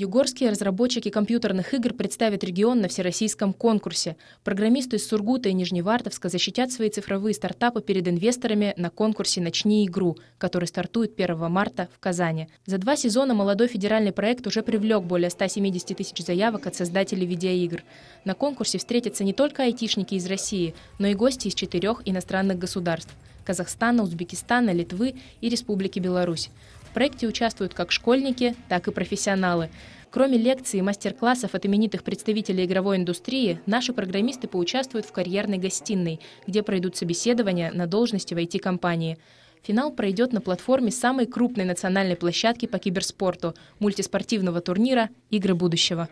Югорские разработчики компьютерных игр представят регион на всероссийском конкурсе. Программисты из Сургута и Нижневартовска защитят свои цифровые стартапы перед инвесторами на конкурсе «Начни игру», который стартует 1 марта в Казани. За два сезона молодой федеральный проект уже привлек более 170 тысяч заявок от создателей видеоигр. На конкурсе встретятся не только айтишники из России, но и гости из четырех иностранных государств – Казахстана, Узбекистана, Литвы и Республики Беларусь. В проекте участвуют как школьники, так и профессионалы. Кроме лекций и мастер-классов от именитых представителей игровой индустрии, наши программисты поучаствуют в карьерной гостиной, где пройдут собеседования на должности в IT-компании. Финал пройдет на платформе самой крупной национальной площадки по киберспорту – мультиспортивного турнира «Игры будущего».